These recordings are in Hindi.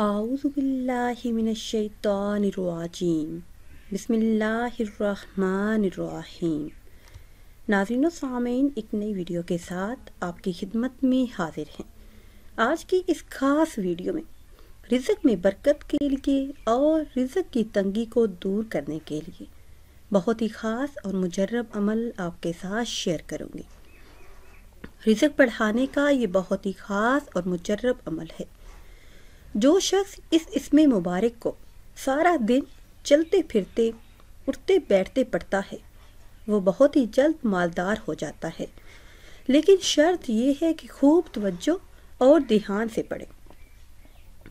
आउज़बिल्लिमिनशैतानरवाजीम बसमीम नाजिन सामीन एक नई वीडियो के साथ आपकी खिदमत में हाजिर हैं आज की इस खास वीडियो में रिज़क में बरकत के लिए और रिज़क की तंगी को दूर करने के लिए बहुत ही ख़ास और मुजरब अमल आपके साथ शेयर करूँगी रिज़क बढ़ाने का ये बहुत ही ख़ास और मुजरब अमल है जो शख्स इस इसमें मुबारक को सारा दिन चलते फिरते उठते बैठते पड़ता है वो बहुत ही जल्द मालदार हो जाता है लेकिन शर्त यह है कि खूब तवज्जो और ध्यान से पढ़े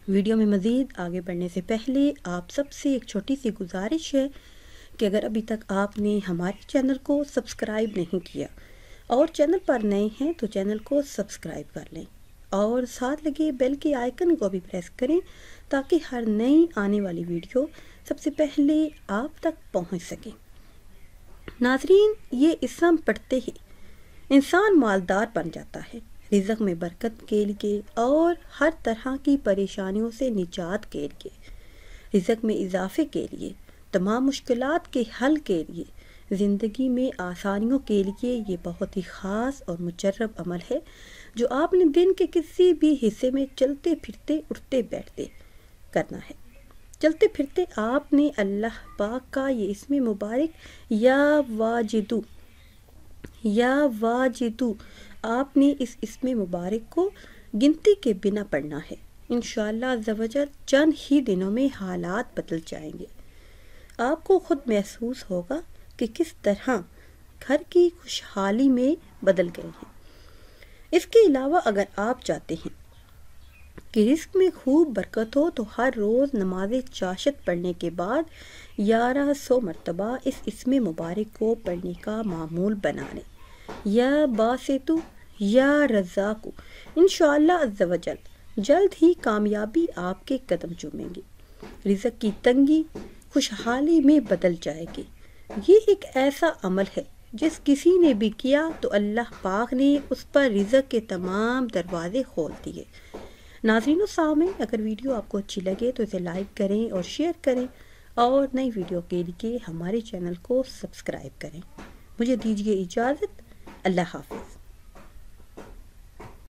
वीडियो में मज़ीद आगे बढ़ने से पहले आप सबसे एक छोटी सी गुजारिश है कि अगर अभी तक आपने हमारे चैनल को सब्सक्राइब नहीं किया और चैनल पर नए हैं तो चैनल को सब्सक्राइब कर लें और साथ लगे बेल के आइकन को भी प्रेस करें ताकि हर नई आने वाली वीडियो सबसे पहले आप तक पहुंच सके नाजरीन ये इस्लाम पढ़ते ही इंसान मालदार बन जाता है रिजक में बरकत के लिए और हर तरह की परेशानियों से निजात के लिए रिजक में इजाफे के लिए तमाम मुश्किल के हल के लिए ज़िंदगी में आसानियों के लिए ये बहुत ही ख़ास और मुजरब अमल है जो आपने दिन के किसी भी हिस्से में चलते फिरते उठते बैठते करना है चलते फिरते आपने अल्लाह पाक का ये इसमें मुबारक या वाजिदू या वाजिदू आपने इस इसमें मुबारक को गिनती के बिना पढ़ना है इन शवजल चंद ही दिनों में हालात बदल जाएंगे आपको ख़ुद महसूस होगा कि किस तरह घर की खुशहाली में बदल गए हैं इसके अलावा अगर आप चाहते हैं कि रिस्क में खूब बरकत हो तो हर रोज़ नमाज चाशत पढ़ने के बाद ग्यारह सौ मरतबा इस इसमें मुबारक को पढ़ने का मामूल बना लें या बासेतु या रजाकु इन शजल जल्द ही कामयाबी आपके कदम चूमेंगी रिजक की तंगी खुशहाली में बदल जाएगी ये एक ऐसा अमल है जिस किसी ने भी किया तो अल्लाह पाक ने उस पर रिजक के तमाम दरवाज़े खोल दिए नाजरीन में अगर वीडियो आपको अच्छी लगे तो इसे लाइक करें और शेयर करें और नई वीडियो के लिए हमारे चैनल को सब्सक्राइब करें मुझे दीजिए इजाज़त अल्लाह हाफिज़